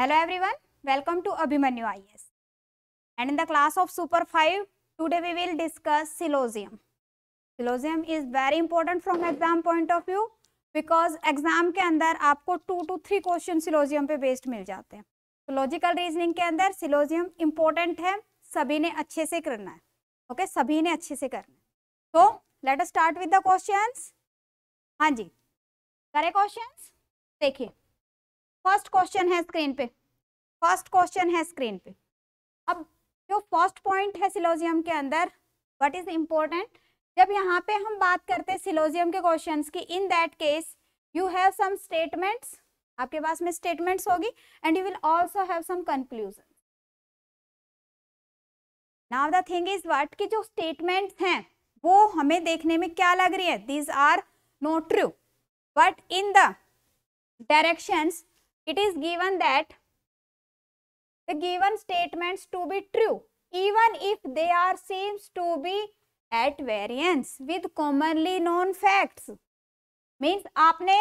Hello everyone, welcome to Abhimanyu IS. And in the class of Super 5, today we will discuss syllogism. Syllogism is very important from exam point of view because exam के अंदर आपको two to three question syllogism पे based मिल जाते हैं तो logical reasoning के अंदर सिलोजियम important है सभी ने अच्छे से करना है ओके okay? सभी ने अच्छे से करना है तो let start with the questions हाँ जी करे क्वेश्चंस देखिए फर्स्ट क्वेश्चन है स्क्रीन पे फर्स्ट क्वेश्चन है स्क्रीन पे अब जो फर्स्ट पॉइंट है सिलोजियम के अंदर वट इज इम्पोर्टेंट जब यहाँ पे हम बात करते हैं सिलोजियम के क्वेश्चन की in that case you have some statements आपके पास में स्टेटमेंट्स होगी and you will also have some conclusion now the thing is what की जो स्टेटमेंट्स हैं वो हमें देखने में क्या लग रही है these are not true but in the directions it is given that the given statements to be true even if they are seems to be at variance with commonly known facts means आपने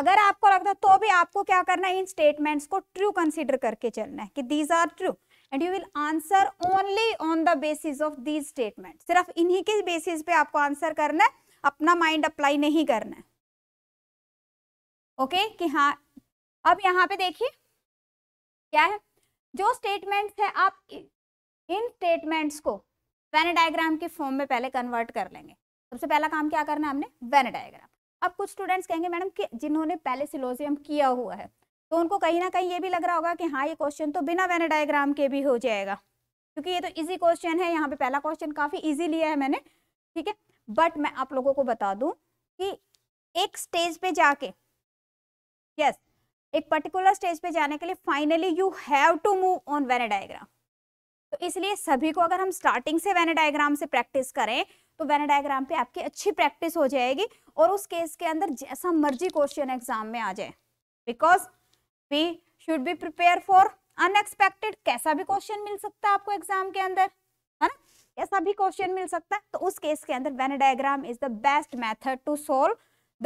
अगर आपको लगता है तो भी आपको क्या करना है इन स्टेटमेंट्स को ट्रू कंसीडर करके चलना है कि these are true and you will answer only on the basis of these statement सिर्फ इन्हीं के बेसिस पे आपको आंसर करना है अपना माइंड अप्लाई नहीं करना है ओके okay? कि हाँ अब यहाँ पे देखिए क्या है जो स्टेटमेंट्स है आप इन स्टेटमेंट्स को वेन डायग्राम के फॉर्म में पहले कन्वर्ट कर लेंगे सबसे पहला काम क्या करना है हमने वेन डायग्राम अब कुछ स्टूडेंट्स कहेंगे मैडम कि जिन्होंने पहले सिलोजियम किया हुआ है तो उनको कहीं ना कहीं ये भी लग रहा होगा कि हाँ ये क्वेश्चन तो बिना वेन डायग्राम के भी हो जाएगा क्योंकि ये तो ईजी क्वेश्चन है यहाँ पे पहला क्वेश्चन काफ़ी ईजी लिया है मैंने ठीक है बट मैं आप लोगों को बता दूँ कि एक स्टेज पे जाके यस yes, एक पर्टिकुलर स्टेज पे जाने के लिए finally you have to move on Venn diagram तो इसलिए सभी को अगर हम स्टार्टिंग से वेन डायग्राम से प्रैक्टिस करें तो वेन डायग्राम पे आपकी अच्छी प्रैक्टिस हो जाएगी और उस केस के अंदर जैसा मर्जी क्वेश्चन एग्जाम में आ जाए because we should be prepare for unexpected कैसा भी क्वेश्चन मिल सकता है आपको एग्जाम के अंदर है ना कैसा भी क्वेश्चन मिल सकता है तो उस केस के अंदर Venn diagram is the best method to solve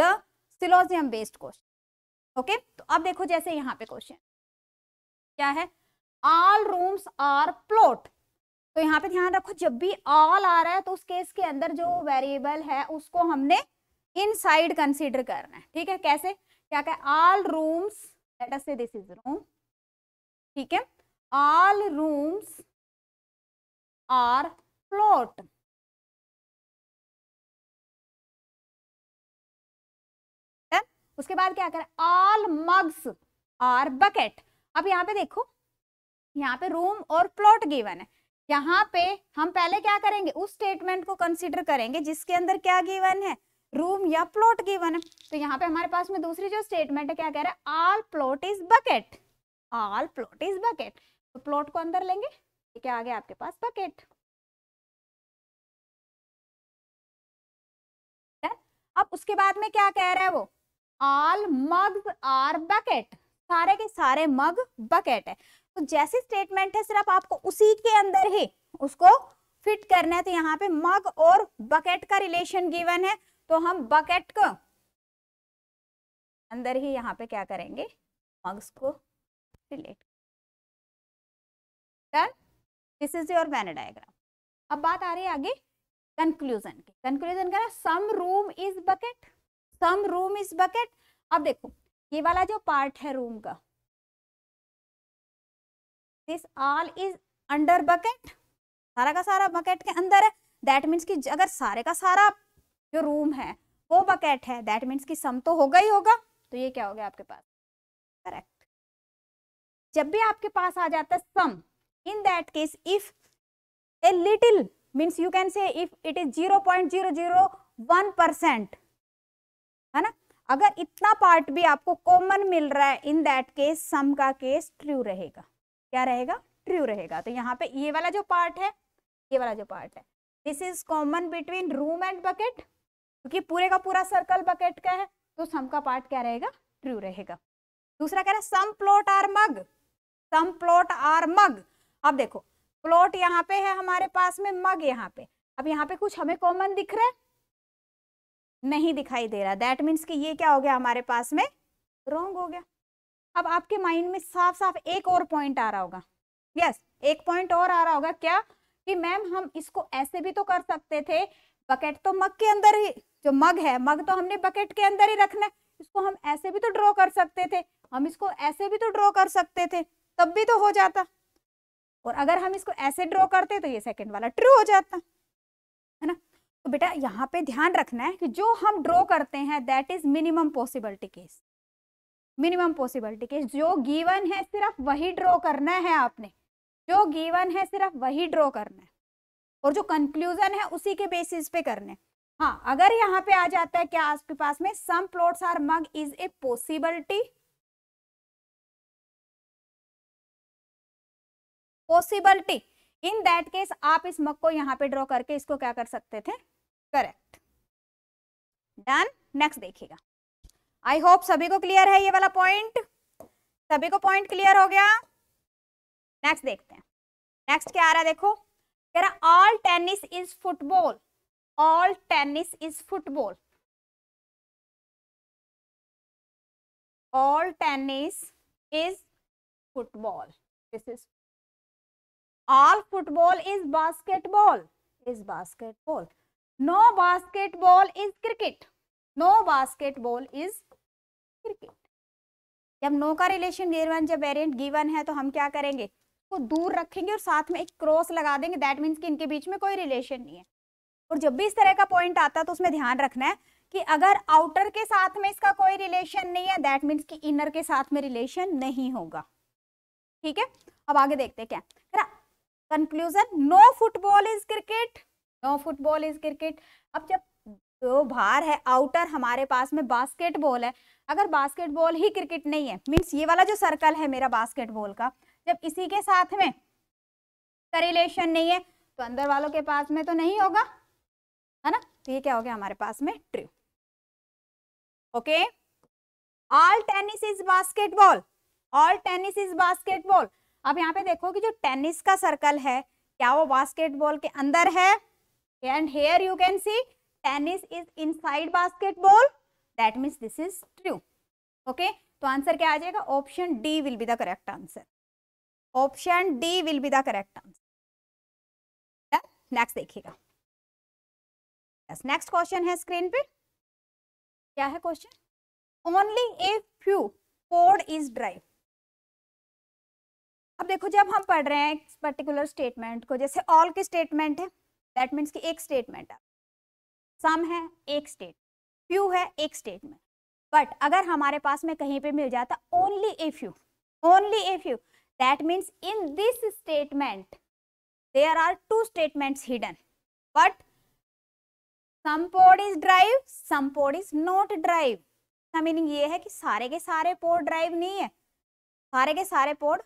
the syllogism based question okay तो अब देखो जैसे यहाँ पे क्वेश्चन क्या है ऑल रूम्स आर प्लॉट तो यहाँ पे ध्यान रखो जब भी ऑल आ रहा है तो उस केस के अंदर जो वेरिएबल है उसको हमने इन साइड कंसिडर करना है ठीक है कैसे क्या क्या all rooms late us say this is room ठीक है ऑल रूम्स आर प्लॉट उसके बाद क्या करें ऑल मग्स आर बकेट अब यहाँ पे देखो यहाँ पे रूम और प्लॉट गिवन है यहाँ पे हम पहले क्या करेंगे उस स्टेटमेंट को कंसिडर करेंगे जिसके अंदर क्या गिवन है रूम या प्लॉट गिवन है तो यहाँ पे हमारे पास में दूसरी जो स्टेटमेंट है क्या कह रहा है all plot is bucket all plot is bucket तो प्लॉट को अंदर लेंगे क्या आ गया आपके पास बकेट अब उसके बाद में क्या कह रहा है वो ऑल मग्स आर बकेट सारे के सारे मग बकेट है तो जैसी स्टेटमेंट है सिर्फ आपको उसी के अंदर ही उसको फिट करना है तो यहाँ पे मग और बकेट का रिलेशन गिवन है तो हम बकेट को अंदर ही यहाँ पे क्या करेंगे मग्स को relate this is your Venn diagram अब बात आ रही है आगे कंक्लूजन की कंक्लूजन करा some room is bucket some room is bucket अब देखो ये वाला जो पार्ट है रूम का this all is under bucket सारा का सारा बकेट के अंदर है दैट मीन्स कि अगर सारे का सारा जो रूम है वो बकेट है दैट मीन्स कि सम तो होगा ही होगा तो ये क्या हो गया आपके पास करेक्ट जब भी आपके पास आ जाता है some in that case if a little means you can say if it is zero point zero zero one percent है ना अगर इतना पार्ट भी आपको कॉमन मिल रहा है इन दैट केस सम का केस ट्रू रहेगा क्या रहेगा ट्रू रहेगा तो यहाँ पे ये वाला जो पार्ट है ये वाला जो पार्ट है this is common between room and bucket क्योंकि पूरे का पूरा सर्कल बकेट का है तो सम का पार्ट क्या रहेगा ट्रू रहेगा दूसरा कह रहा है some plot are mug some plot are mug अब देखो प्लॉट यहाँ पे है हमारे पास में मग यहाँ पे अब यहाँ पे कुछ हमें कॉमन दिख रहा है नहीं दिखाई दे रहा दैट मीन्स कि ये क्या हो गया हमारे पास में रॉन्ग हो गया अब आपके माइंड में साफ साफ एक और पॉइंट आ रहा होगा यस yes, एक पॉइंट और आ रहा होगा क्या कि मैम हम इसको ऐसे भी तो कर सकते थे बकेट तो मग के अंदर ही जो मग है मग तो हमने बकेट के अंदर ही रखना है इसको हम ऐसे भी तो ड्रॉ कर सकते थे हम इसको ऐसे भी तो ड्रॉ कर सकते थे तब भी तो हो जाता और अगर हम इसको ऐसे ड्रॉ करते तो ये सेकंड वाला ट्रू हो जाता है ना तो बेटा यहाँ पे ध्यान रखना है कि जो हम ड्रॉ करते हैं that is minimum possibility case minimum possibility case जो गिवन है सिर्फ वही ड्रॉ करना है आपने जो गिवन है सिर्फ वही ड्रॉ करना है और जो कंक्लूजन है उसी के बेसिस पे करने हाँ अगर यहाँ पे आ जाता है क्या आपके पास में some plots are mug is a possibility possibility in that case आप इस मग को यहाँ पे ड्रॉ करके इसको क्या कर सकते थे करेक्ट डन नेक्स्ट देखिएगा आई होप सभी को क्लियर है ये वाला पॉइंट सभी को पॉइंट क्लियर हो गया नेक्स्ट देखते हैं नेक्स्ट क्या आ रहा है देखो कह रहा all tennis is football all tennis is football all tennis is football this is all football is basketball is basketball no basketball is cricket no basketball is cricket जब नो का रिलेशन वन जब variant given है तो हम क्या करेंगे उसको दूर रखेंगे और साथ में एक क्रॉस लगा देंगे दैट मीन्स कि इनके बीच में कोई रिलेशन नहीं है और जब भी इस तरह का पॉइंट आता है तो उसमें ध्यान रखना है कि अगर आउटर के साथ में इसका कोई रिलेशन नहीं है दैट मीन्स कि इनर के साथ में रिलेशन नहीं होगा ठीक है अब आगे देखते हैं क्या conclusion no football is cricket no football is cricket अब जब जो बाहर है आउटर हमारे पास में बास्केटबॉल है अगर बास्केटबॉल ही क्रिकेट नहीं है मीन्स ये वाला जो सर्कल है मेरा बास्केटबॉल का जब इसी के साथ में करिलेशन नहीं है तो अंदर वालों के पास में तो नहीं होगा है ना तो ये क्या हो गया हमारे पास में true okay all tennis is basketball all tennis is basketball अब यहाँ पे देखो कि जो टेनिस का सर्कल है क्या वो बास्केटबॉल के अंदर है and here you can see tennis is inside basketball that means this is true okay तो आंसर क्या आ जाएगा option D will be the correct answer option D will be the correct answer next देखिएगा next question है screen पे क्या है question only a few code is drive अब देखो जब हम पढ़ रहे हैं पर्टिकुलर स्टेटमेंट को जैसे ऑल की स्टेटमेंट है दैट मीन्स की एक स्टेटमेंट है सम है एक स्टेट फ्यू है एक स्टेटमेंट बट अगर हमारे पास में कहीं पे मिल जाता only a few only a few that means in this statement there are two statements hidden but some pod is drive some pod is not drive meaning ये है कि सारे के सारे पोड ड्राइव नहीं है सारे के सारे पोड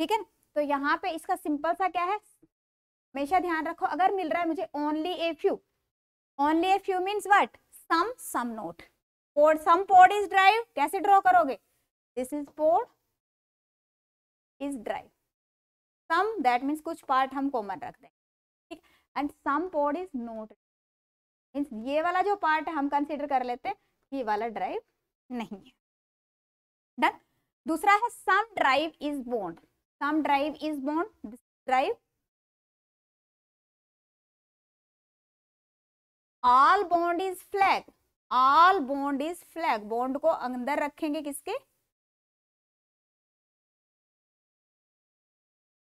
ठीक है तो यहाँ पे इसका सिंपल सा क्या है हमेशा ध्यान रखो अगर मिल रहा है मुझे only a few only a few means what some some not some pod is drive कैसे ड्रॉ करोगे this is pod is drive some that means कुछ पार्ट हम कॉमन रख दें ठीक and some pod is not means ये वाला जो पार्ट हम कंसिडर कर लेते ये वाला ड्राइव नहीं है डन दूसरा है some drive is bond some drive is born this drive all bond is flag all bond is flag bond को अंदर रखेंगे किसके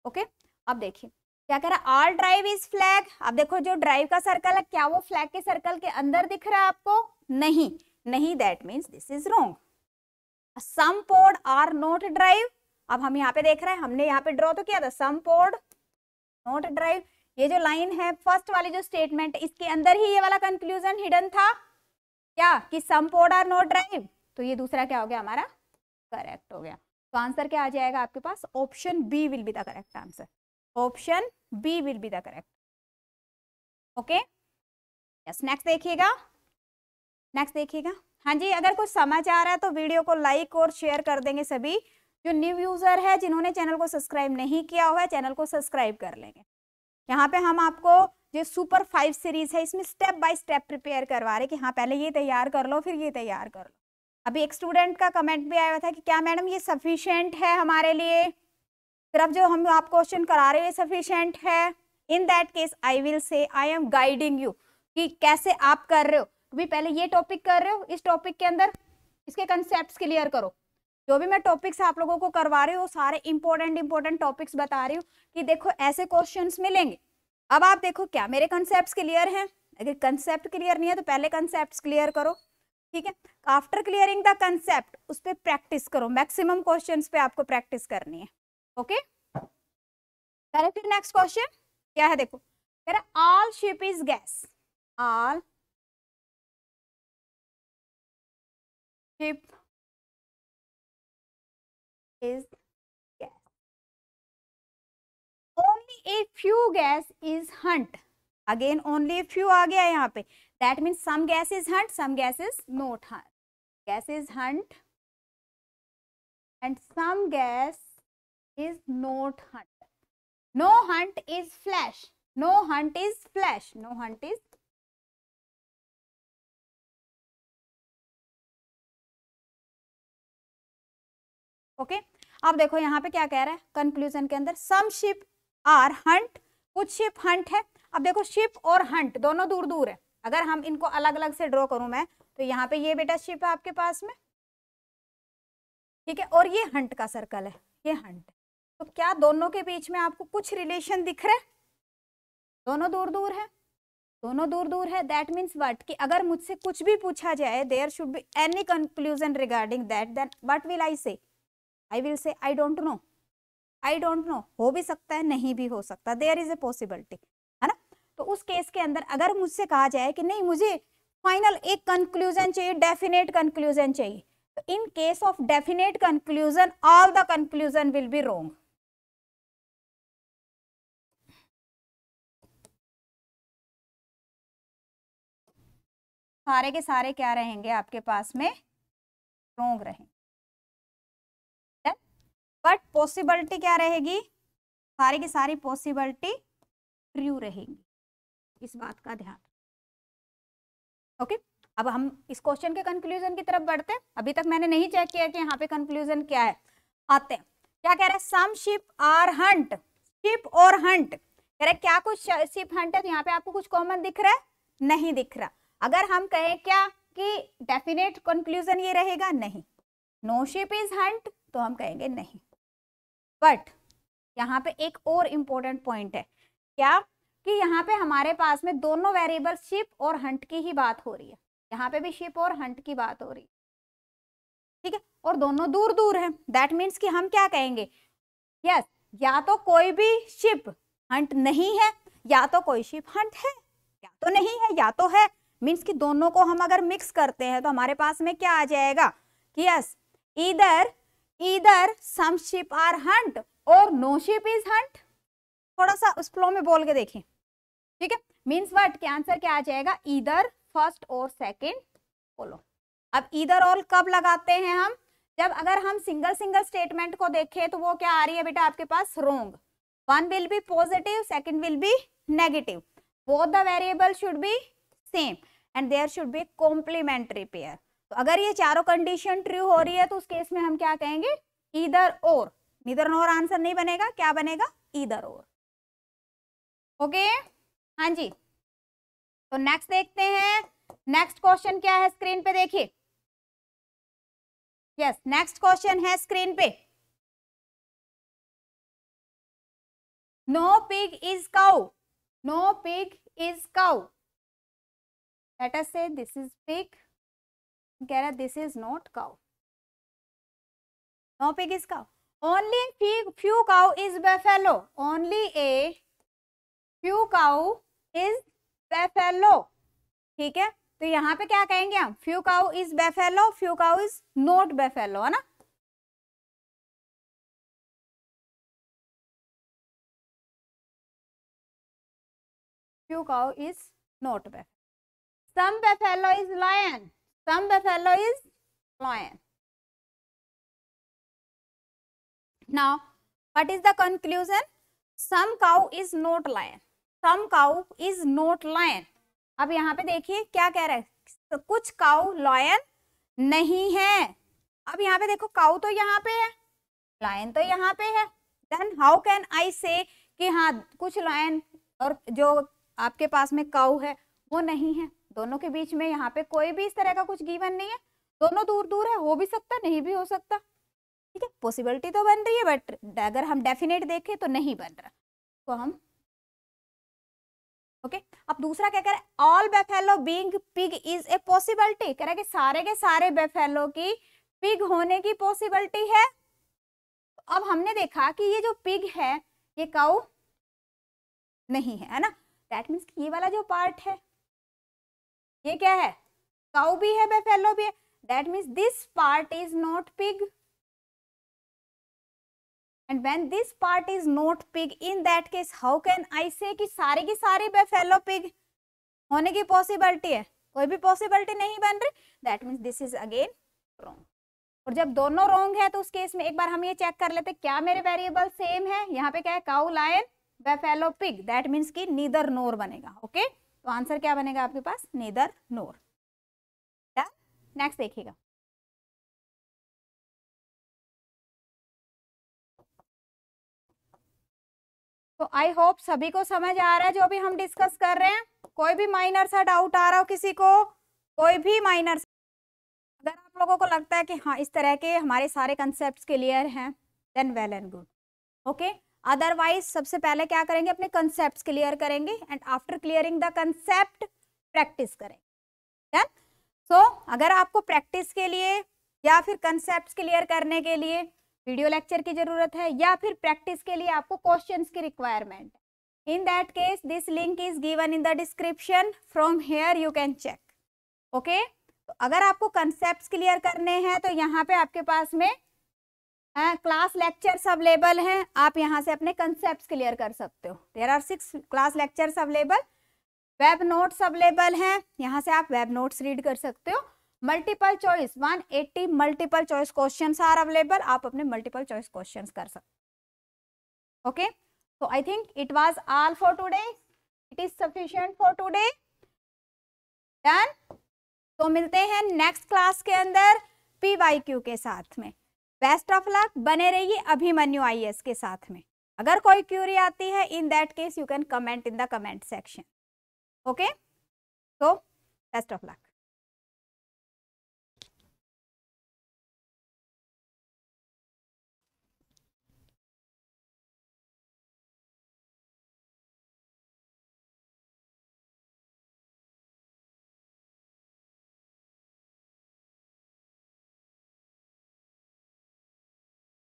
ओके okay? अब देखिए क्या कह रहा है ऑल ड्राइव इज फ्लैग अब देखो जो ड्राइव का सर्कल है क्या वो फ्लैग के सर्कल के अंदर दिख रहा है आपको नहीं नहीं that means this is wrong some pod are not drive अब हम यहाँ पे देख रहे हैं हमने यहाँ पे ड्रॉ तो किया था सम पोर्ड ड्राइव ये जो लाइन है फर्स्ट वाली जो स्टेटमेंट इसके अंदर ही ये वाला कंक्लूजन हिडन था क्या कि some pod are not drive तो ये दूसरा क्या हो गया हमारा करेक्ट हो गया तो आंसर क्या आ जाएगा आपके पास option B will be the correct answer option B will be the correct okay yes next देखिएगा नेक्स्ट देखिएगा हाँ जी अगर कुछ समझ आ रहा है तो वीडियो को लाइक और शेयर कर देंगे सभी जो न्यू यूज़र है जिन्होंने चैनल को सब्सक्राइब नहीं किया हुआ है चैनल को सब्सक्राइब कर लेंगे यहाँ पे हम आपको जो सुपर फाइव सीरीज है इसमें स्टेप बाय स्टेप प्रिपेयर करवा रहे कि हाँ पहले ये तैयार कर लो फिर ये तैयार कर लो अभी एक स्टूडेंट का कमेंट भी आया था कि क्या मैडम ये सफिशेंट है हमारे लिए सिर्फ जो हम आप क्वेश्चन करा रहे हैं सफिशेंट है in that case I will say I M guiding you कि कैसे आप कर रहे हो भी पहले ये टॉपिक कर रहे हो इस टॉपिक के अंदर इसके कंसेप्ट क्लियर करो जो भी मैं टॉपिक्स आप लोगों को करवा रही हूँ सारे इंपॉर्टेंट इंपॉर्टेंट टॉपिक्स बता रही हूँ कि देखो ऐसे क्वेश्चन मिलेंगे अब आप देखो क्या मेरे कंसेप्ट क्लियर हैं अगर कंसेप्ट क्लियर नहीं है तो पहले कंसेप्ट क्लियर करो ठीक है आफ्टर क्लियरिंग द कंसेप्ट उस पर प्रैक्टिस करो मैक्सिमम क्वेश्चंस पे आपको प्रैक्टिस करनी है ओके okay? फिर नेक्स्ट क्वेश्चन क्या है देखो कह रहा all ship is gas all ship is gas. Only a few gas is hunt. Again, only a few आ गया यहाँ पे. That means some gas is hunt, some gas is not hunt. Gas is hunt and some gas is not hunt. No hunt is flash. No hunt is flash. No hunt is okay अब देखो यहाँ पे क्या कह रहा है conclusion के अंदर सम शिप आर हंट कुछ शिप हंट है अब देखो शिप और हंट दोनों दूर दूर है अगर हम इनको अलग अलग से ड्रॉ करूं मैं तो यहाँ पे ये बेटा शिप है आपके पास में ठीक है और ये हंट का सर्कल है ये हंट तो क्या दोनों के बीच में आपको कुछ रिलेशन दिख रहा है दोनों दूर दूर है दोनों दूर दूर है दैट मीन्स वट कि अगर मुझसे कुछ भी पूछा जाए there should be any conclusion regarding that then what will I say I will say I don't know I don't know हो भी सकता है नहीं भी हो सकता देयर इज ए पॉसिबिलिटी है ना तो उस केस के अंदर अगर मुझसे कहा जाए कि नहीं मुझे फाइनल एक कंक्लूजन चाहिए डेफिनेट कंक्लूजन चाहिए तो in case of definite conclusion all the conclusion will be wrong सारे के सारे क्या रहेंगे आपके पास में रोंग रहेंगे बट पॉसिबिलिटी क्या रहेगी सारी की सारी पॉसिबिलिटी ट्रू रहेगी इस बात का ध्यान ओके अब हम इस क्वेश्चन के कंक्लूजन की तरफ बढ़ते हैं अभी तक मैंने नहीं चेक किया कि यहाँ पे कंक्लूजन क्या है आते हैं क्या कह रहे हैं some ship are hunt ship और हंट कह रहे क्या कुछ शिप हंट है तो यहाँ पे आपको कुछ कॉमन दिख रहा है नहीं दिख रहा अगर हम कहें क्या कि डेफिनेट कंक्लूजन ये रहेगा नहीं नो शिप इज हंट तो हम कहेंगे नहीं बट यहाँ पे एक और इम्पोर्टेंट पॉइंट है क्या कि यहाँ पे हमारे पास में दोनों वेरिएबल शिप और हंट की ही बात हो रही है यहाँ पे भी शिप और हंट की बात हो रही है ठीक है और दोनों दूर दूर हैं दैट मीन्स कि हम क्या कहेंगे यस yes, या तो कोई भी शिप हंट नहीं है या तो कोई शिप हंट है या तो नहीं है या तो है मीन्स कि दोनों को हम अगर मिक्स करते हैं तो हमारे पास में क्या आ जाएगा कि यस इधर either some ship are hunt और नो शिप इज हंट थोड़ा सा उस फ्लो में बोल के देखें ठीक है मीन्स वट के आंसर क्या आ जाएगा ईदर फर्स्ट और सेकेंड बोलो अब ईदर और कब लगाते हैं हम जब अगर हम सिंगल सिंगल स्टेटमेंट को देखें तो वो क्या आ रही है बेटा आपके पास wrong one will be positive second will be negative both the variable should be same and there should be complementary pair तो अगर ये चारों कंडीशन ट्रू हो रही है तो उस केस में हम क्या कहेंगे इधर और इधर और आंसर नहीं बनेगा क्या बनेगा इधर और ओके हाँ जी तो नेक्स्ट देखते हैं नेक्स्ट क्वेश्चन क्या है स्क्रीन पे देखिए यस नेक्स्ट क्वेश्चन है स्क्रीन पे no pig is cow no pig is cow let us say this is pig कह रहा है this is not cow no pig is cow only few cow is buffalo only a few cow is buffalo ठीक है तो यहाँ पे क्या कहेंगे हम few cow is buffalo few cow is not buffalo है ना few cow is not bad some buffalo is lion Some buffalo is lion. Now, what is the conclusion? Some cow is not lion. Some cow is not lion. अब यहाँ पे देखिए क्या कह रहा है तो कुछ काउ लॉयन नहीं है अब यहाँ पे देखो काउ तो यहाँ पे है लायन तो यहाँ पे है then how can I say कि हाँ कुछ लॉयन और जो आपके पास में काउ है वो नहीं है दोनों के बीच में यहाँ पे कोई भी इस तरह का कुछ गीवन नहीं है दोनों दूर दूर है हो भी सकता नहीं भी हो सकता ठीक है पॉसिबिलिटी तो बन रही है बट अगर हम डेफिनेट देखें तो नहीं बन रहा तो हम ओके okay? अब दूसरा क्या कह रहा है all buffalo being pig is a possibility कह रहा है कि सारे के सारे बेफेलो की पिग होने की पॉसिबिलिटी है अब हमने देखा कि ये जो पिग है ये काउ नहीं है है ना दैट मीन्स ये वाला जो पार्ट है ये क्या है काउ भी है बेफेलो भी है that means this part is not pig and when this part is not pig in that case how can I say कि सारे की सारी बेफेलो पिग होने की पॉसिबिलिटी है कोई भी पॉसिबिलिटी नहीं बन रही that means this is again wrong और जब दोनों रॉन्ग है तो उस केस में एक बार हम ये चेक कर लेते क्या मेरे वेरिएबल सेम है यहाँ पे क्या है cow lion buffalo pig that means कि नीदर नोर बनेगा ओके okay? तो आंसर क्या बनेगा आपके पास नेदर नोर नेक्स्ट देखिएगा तो आई होप सभी को समझ आ रहा है जो भी हम डिस्कस कर रहे हैं कोई भी माइनर सा डाउट आ रहा हो किसी को कोई भी माइनर अगर आप लोगों को लगता है कि हाँ इस तरह के हमारे सारे कंसेप्ट क्लियर हैं then well and good okay otherwise सबसे पहले क्या करेंगे अपने कंसेप्ट क्लियर करेंगे and after clearing the concept practice करेंगे सो so, अगर आपको प्रैक्टिस के लिए या फिर कंसेप्ट क्लियर करने के लिए वीडियो लेक्चर की जरूरत है या फिर प्रैक्टिस के लिए आपको क्वेश्चंस की requirement in that case this link is given in the description from here you can check okay तो अगर आपको कंसेप्ट क्लियर करने हैं तो यहाँ पे आपके पास में क्लास लेक्चर्स अवेलेबल हैं आप यहाँ से अपने कंसेप्ट क्लियर कर सकते हो there are six class lectures available web notes available हैं यहाँ से आप वेब नोट्स रीड कर सकते हो multiple choice 180 multiple choice question are available आप अपने मल्टीपल चॉइस क्वेश्चन कर सकते okay so I think it was all for today it is sufficient for today done तो मिलते हैं नेक्स्ट क्लास के अंदर पीवाईक्यू के साथ में बेस्ट ऑफ लक बने रहिए अभिमन्यु आई के साथ में अगर कोई क्यूरी आती है in that case you can comment in the comment section okay तो बेस्ट ऑफ लक